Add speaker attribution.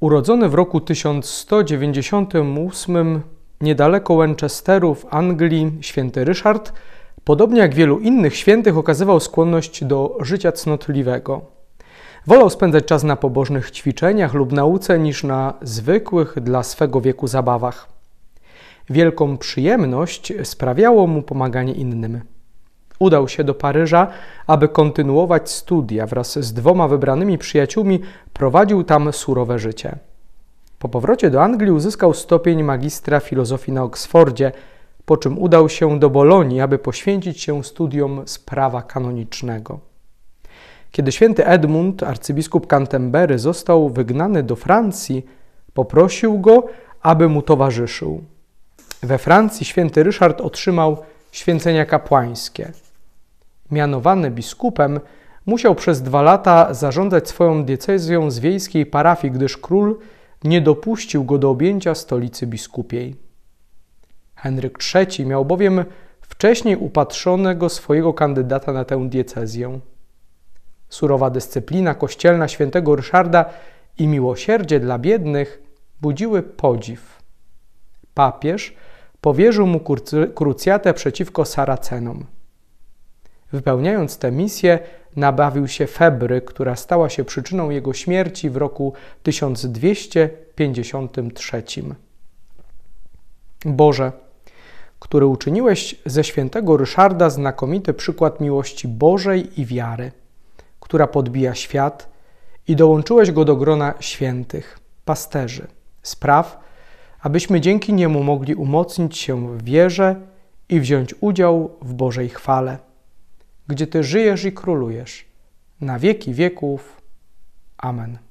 Speaker 1: Urodzony w roku 1198 niedaleko Manchesteru w Anglii, święty Ryszard, podobnie jak wielu innych świętych, okazywał skłonność do życia cnotliwego. Wolał spędzać czas na pobożnych ćwiczeniach lub nauce niż na zwykłych dla swego wieku zabawach. Wielką przyjemność sprawiało mu pomaganie innym udał się do Paryża, aby kontynuować studia wraz z dwoma wybranymi przyjaciółmi, prowadził tam surowe życie. Po powrocie do Anglii uzyskał stopień magistra filozofii na Oksfordzie, po czym udał się do Bolonii, aby poświęcić się studiom z prawa kanonicznego. Kiedy święty Edmund, arcybiskup Canterbury, został wygnany do Francji, poprosił go, aby mu towarzyszył. We Francji święty Ryszard otrzymał święcenia kapłańskie. Mianowany biskupem, musiał przez dwa lata zarządzać swoją diecezją z wiejskiej parafii, gdyż król nie dopuścił go do objęcia stolicy biskupiej. Henryk III miał bowiem wcześniej upatrzonego swojego kandydata na tę diecezję. Surowa dyscyplina kościelna świętego Ryszarda i miłosierdzie dla biednych budziły podziw. Papież powierzył mu krucjatę przeciwko Saracenom. Wypełniając tę misję, nabawił się febry, która stała się przyczyną jego śmierci w roku 1253. Boże, który uczyniłeś ze świętego Ryszarda znakomity przykład miłości Bożej i wiary, która podbija świat i dołączyłeś go do grona świętych, pasterzy, spraw, abyśmy dzięki niemu mogli umocnić się w wierze i wziąć udział w Bożej chwale gdzie Ty żyjesz i królujesz na wieki wieków. Amen.